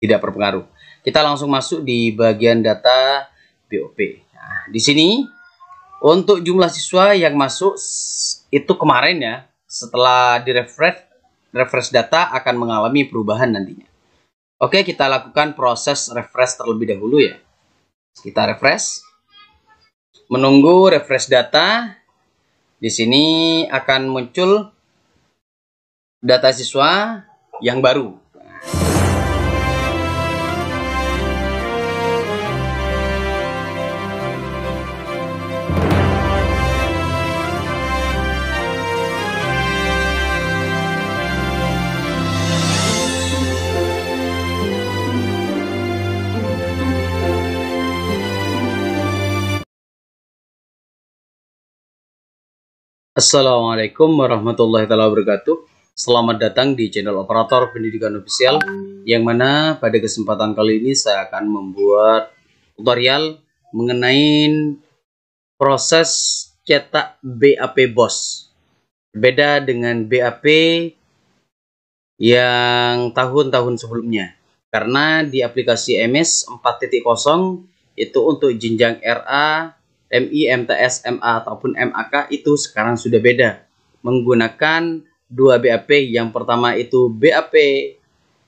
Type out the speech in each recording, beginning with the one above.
tidak berpengaruh. Kita langsung masuk di bagian data BOP. Nah, di sini untuk jumlah siswa yang masuk itu kemarin ya, setelah di refresh refresh data akan mengalami perubahan nantinya. Oke, kita lakukan proses refresh terlebih dahulu ya. Kita refresh. Menunggu refresh data. Di sini akan muncul data siswa yang baru. Assalamualaikum warahmatullahi wabarakatuh Selamat datang di channel operator pendidikan ofisial Yang mana pada kesempatan kali ini saya akan membuat tutorial mengenai proses cetak BAP BOS Beda dengan BAP yang tahun-tahun sebelumnya Karena di aplikasi MS 4.0 itu untuk jenjang RA MI, MTS, MA ataupun MAK itu sekarang sudah beda menggunakan dua BAP. Yang pertama itu BAP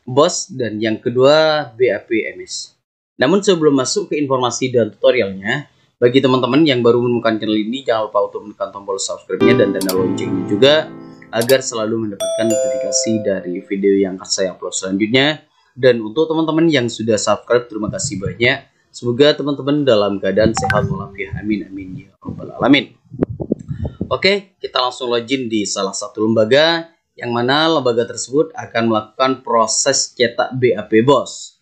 BOS dan yang kedua BAP MS. Namun sebelum masuk ke informasi dan tutorialnya, bagi teman-teman yang baru menemukan channel ini, jangan lupa untuk menekan tombol subscribe-nya dan tanda loncengnya juga agar selalu mendapatkan notifikasi dari video yang akan saya upload selanjutnya. Dan untuk teman-teman yang sudah subscribe, terima kasih banyak. Semoga teman-teman dalam keadaan sehat walafiat. Amin amin ya rabbal alamin. Oke, kita langsung login di salah satu lembaga yang mana lembaga tersebut akan melakukan proses cetak BAP Bos.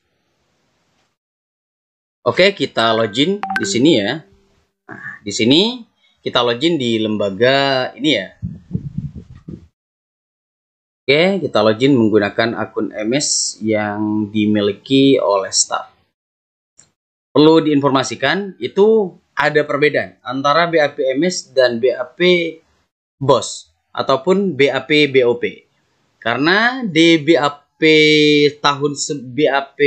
Oke, kita login di sini ya. Nah, di sini kita login di lembaga ini ya. Oke, kita login menggunakan akun MS yang dimiliki oleh staff perlu diinformasikan itu ada perbedaan antara BAP MS dan BAP BOS ataupun BAP BOP. Karena di BAP tahun BAP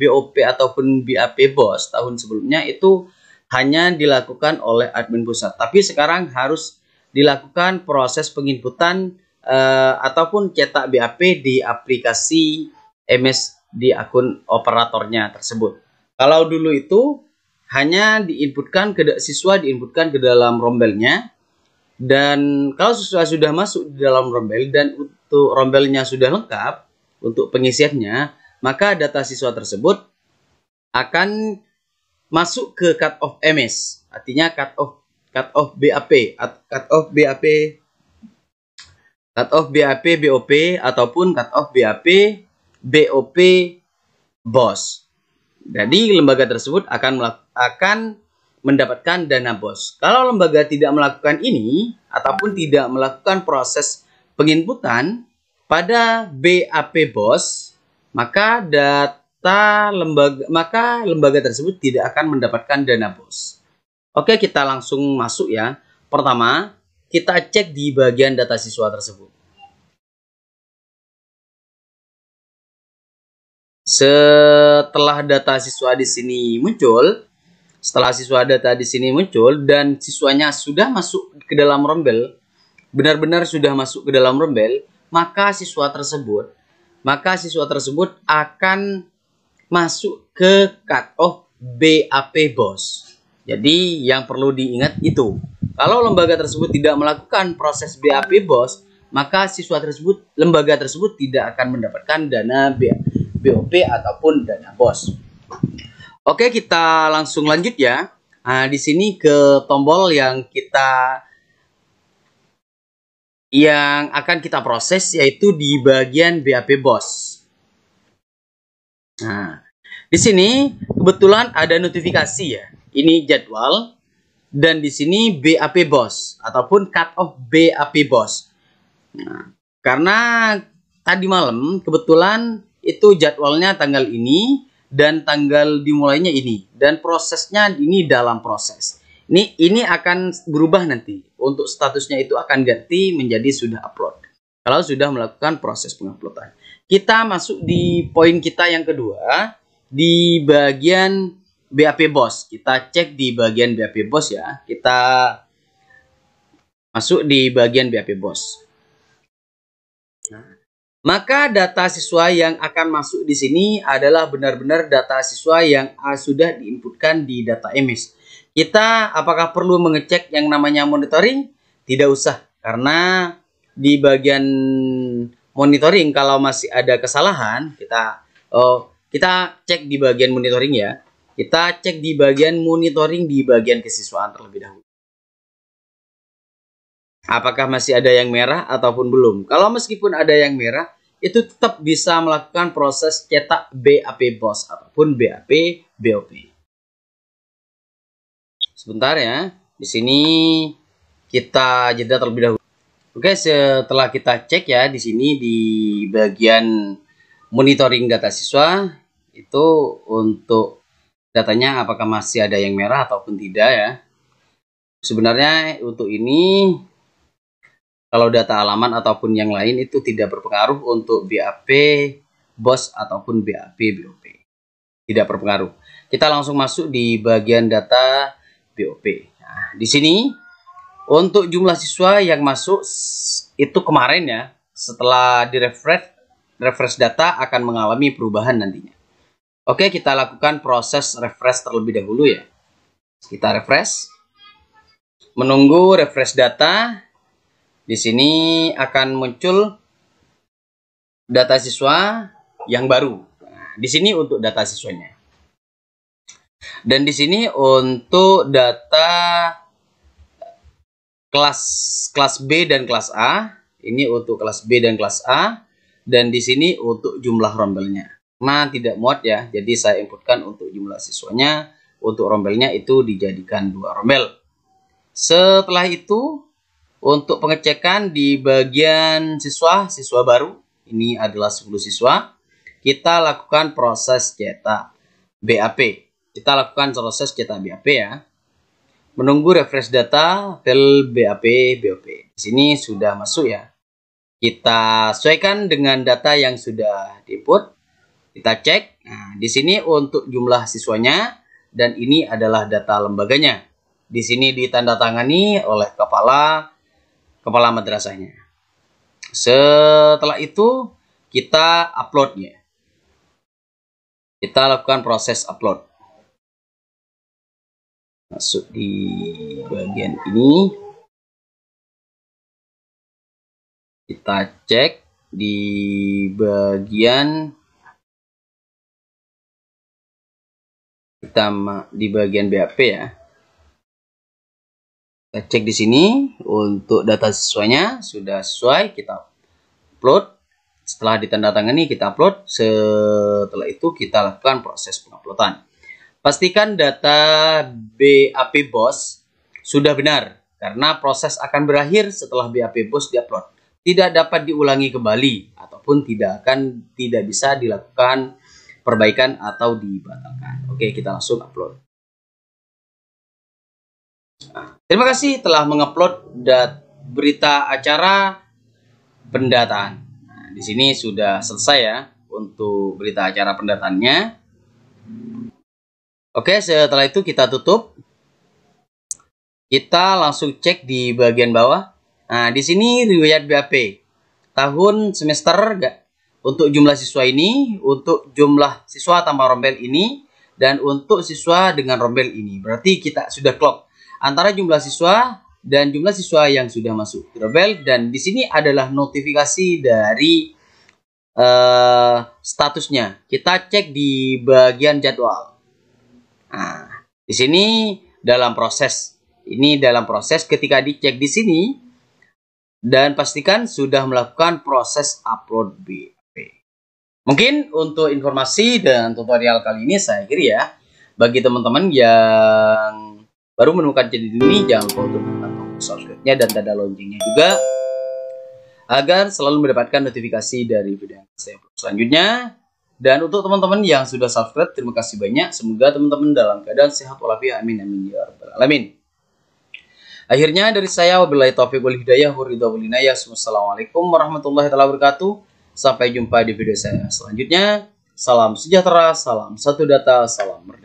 BOP ataupun BAP BOS tahun sebelumnya itu hanya dilakukan oleh admin pusat. Tapi sekarang harus dilakukan proses penginputan uh, eh, ataupun cetak BAP di aplikasi MS di akun operatornya tersebut. Kalau dulu itu hanya diinputkan ke siswa diinputkan ke dalam rombelnya dan kalau siswa sudah masuk di dalam rombel dan untuk rombelnya sudah lengkap untuk pengisiannya maka data siswa tersebut akan masuk ke cut off MS artinya cut off cut off BAP cut off BAP cut off BAP BOP ataupun cut off BAP BOP BOS jadi lembaga tersebut akan akan mendapatkan dana bos. Kalau lembaga tidak melakukan ini ataupun tidak melakukan proses penginputan pada BAP bos, maka data lembaga maka lembaga tersebut tidak akan mendapatkan dana bos. Oke, kita langsung masuk ya. Pertama, kita cek di bagian data siswa tersebut. Setelah data siswa di sini muncul, setelah siswa data di sini muncul dan siswanya sudah masuk ke dalam rombel, benar-benar sudah masuk ke dalam rombel, maka siswa tersebut maka siswa tersebut akan masuk ke cut off BAP BOS. Jadi yang perlu diingat itu. Kalau lembaga tersebut tidak melakukan proses BAP BOS, maka siswa tersebut lembaga tersebut tidak akan mendapatkan dana BAP BOP ataupun dana bos. Oke, kita langsung lanjut ya. Nah, di sini ke tombol yang kita yang akan kita proses yaitu di bagian BAP bos. Nah, di sini kebetulan ada notifikasi ya. Ini jadwal dan di sini BAP bos ataupun cut off BAP bos. Nah, karena tadi malam kebetulan itu jadwalnya tanggal ini dan tanggal dimulainya ini dan prosesnya ini dalam proses. Ini ini akan berubah nanti. Untuk statusnya itu akan ganti menjadi sudah upload. Kalau sudah melakukan proses penguploadan. Kita masuk di poin kita yang kedua di bagian BAP bos Kita cek di bagian BAP bos ya. Kita masuk di bagian BAP bos maka data siswa yang akan masuk di sini adalah benar-benar data siswa yang ah, sudah diinputkan di data EMIS. Kita apakah perlu mengecek yang namanya monitoring? Tidak usah, karena di bagian monitoring kalau masih ada kesalahan, kita oh, kita cek di bagian monitoring ya. Kita cek di bagian monitoring di bagian kesiswaan terlebih dahulu apakah masih ada yang merah ataupun belum. Kalau meskipun ada yang merah, itu tetap bisa melakukan proses cetak BAP BOS ataupun BAP BOP. Sebentar ya, di sini kita jeda terlebih dahulu. Oke, setelah kita cek ya di sini di bagian monitoring data siswa itu untuk datanya apakah masih ada yang merah ataupun tidak ya. Sebenarnya untuk ini kalau data alaman ataupun yang lain itu tidak berpengaruh untuk BAP BOS ataupun BAP BOP. Tidak berpengaruh. Kita langsung masuk di bagian data BOP. Nah, di sini untuk jumlah siswa yang masuk itu kemarin ya, setelah direfresh refresh data akan mengalami perubahan nantinya. Oke, kita lakukan proses refresh terlebih dahulu ya. Kita refresh. Menunggu refresh data di sini akan muncul data siswa yang baru. Nah, di sini untuk data siswanya. Dan di sini untuk data kelas kelas B dan kelas A. Ini untuk kelas B dan kelas A dan di sini untuk jumlah rombelnya. Nah, tidak muat ya. Jadi saya inputkan untuk jumlah siswanya, untuk rombelnya itu dijadikan dua rombel. Setelah itu untuk pengecekan di bagian siswa, siswa baru, ini adalah 10 siswa, kita lakukan proses cetak BAP. Kita lakukan proses cetak BAP ya. Menunggu refresh data, file BAP, BOP. Di sini sudah masuk ya. Kita sesuaikan dengan data yang sudah diinput. Kita cek. Nah, di sini untuk jumlah siswanya dan ini adalah data lembaganya. Di sini ditandatangani oleh kepala kepala madrasahnya. Setelah itu kita uploadnya. Kita lakukan proses upload. Masuk di bagian ini. Kita cek di bagian kita di bagian BAP ya cek di sini untuk data sesuainya sudah sesuai kita upload setelah ditandatangani kita upload setelah itu kita lakukan proses penguploadan pastikan data BAP BOS sudah benar karena proses akan berakhir setelah BAP BOS diupload tidak dapat diulangi kembali ataupun tidak akan tidak bisa dilakukan perbaikan atau dibatalkan oke kita langsung upload Terima kasih telah mengupload dat berita acara pendataan. Nah, di sini sudah selesai ya untuk berita acara pendataannya. Oke, setelah itu kita tutup. Kita langsung cek di bagian bawah. Nah, di sini riwayat BAP. Tahun semester untuk jumlah siswa ini, untuk jumlah siswa tanpa rombel ini, dan untuk siswa dengan rombel ini. Berarti kita sudah clock antara jumlah siswa dan jumlah siswa yang sudah masuk Grebel dan di sini adalah notifikasi dari uh, statusnya. Kita cek di bagian jadwal. Nah, di sini dalam proses. Ini dalam proses ketika dicek di sini dan pastikan sudah melakukan proses upload BP. Mungkin untuk informasi dan tutorial kali ini saya kira ya bagi teman-teman yang baru menemukan channel ini jangan lupa untuk menekan tombol subscribe-nya dan tanda loncengnya juga agar selalu mendapatkan notifikasi dari video yang saya upload selanjutnya dan untuk teman-teman yang sudah subscribe terima kasih banyak semoga teman-teman dalam keadaan sehat walafiat amin amin ya rabbal alamin akhirnya dari saya wabillahi taufiq wal hidayah waridha wal inayah wassalamualaikum warahmatullahi wabarakatuh sampai jumpa di video saya selanjutnya salam sejahtera salam satu data salam